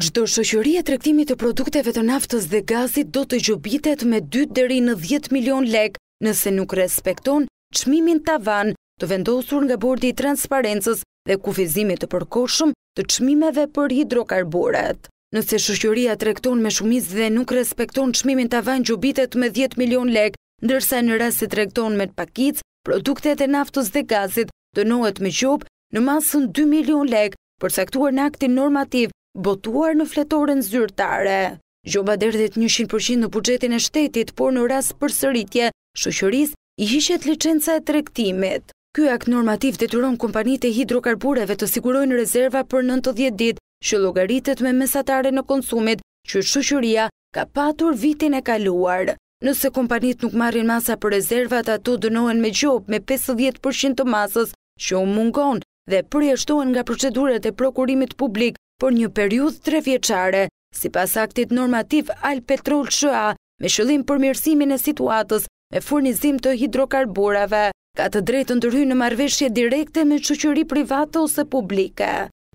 Gjdo shëqëri e trektimit të produkteve të naftës dhe gazit do të gjobitet me 2 dëri në 10 milion lek nëse nuk respekton qmimin tavan të vendosur nga bordi i transparentës dhe kufizimit të përkoshëm të qmimeve për hidrokarburet. Nëse shëqëria trekton me shumiz dhe nuk respekton qmimin tavan gjobitet me 10 milion lek, ndërsa në rrasë se trekton me pakic, produktet e naftës dhe gazit dënohet me gjobë në masën 2 milion lek përsektuar në aktin normativ botuar në fletoren zyrtare. Gjoba derdhet 100% në bugjetin e shtetit, por në ras për sëritje, shushëris i hishet licenca e trektimit. Ky akt normativ detyron kompanit e hidrokarbureve të sigurojnë rezerva për 90 dit, që logaritet me mesatare në konsumit, që shushëria ka patur vitin e kaluar. Nëse kompanit nuk marrin masa për rezervat, ato dënohen me gjop me 50% të masës që u mungon dhe përjeshtohen nga procedurët e prokurimit publik për një periud tre vjeqare, si pas aktit normativ Al Petrol QA me shëllim për mirësimin e situatës me furnizim të hidrokarburave, ka të drejtë ndërhy në marveshje direkte me qëqëri private ose publike.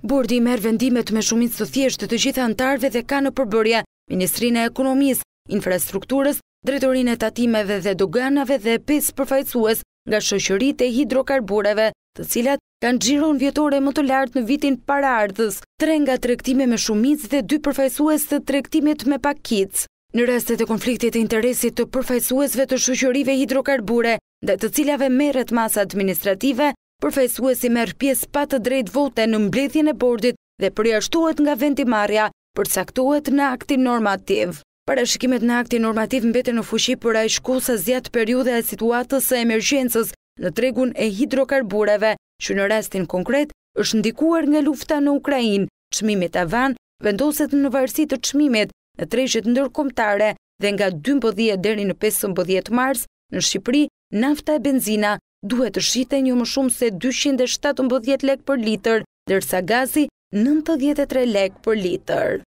Bordi merë vendimet me shumit së thjeshtë të gjitha antarve dhe ka në përbërja Ministrinë e Ekonomisë, Infrastrukturës, Dretorinë e Tatimeve dhe Doganave dhe PIS përfajcues nga shëqërit e hidrokarbureve të cilat kanë gjiron vjetore më të lartë në vitin para ardhës, tre nga trektime me shumic dhe dy përfajsues të trektimit me pakic. Në rastet e konfliktit e interesit të përfajsuesve të shushërive hidrokarbure, dhe të cilave meret masa administrative, përfajsuesi merë pjesë patë drejt vote në mblithjen e bordit dhe përjashtuet nga vendimarja saktuat në aktin normativ. Parashikimet në aktin normativ mbeten në fushi për a i shku sa zjatë periude e situatës e emergjensës në tregun e hidrokarbureve, që në restin konkret është ndikuar nga lufta në Ukrajin, qmimit avan vendoset në varsit të qmimit në trejshet ndërkomtare dhe nga 12 dheri në 15 mars në Shqipëri, nafta e benzina duhet të shqite një më shumë se 217 lek për liter, dërsa gazi 93 lek për liter.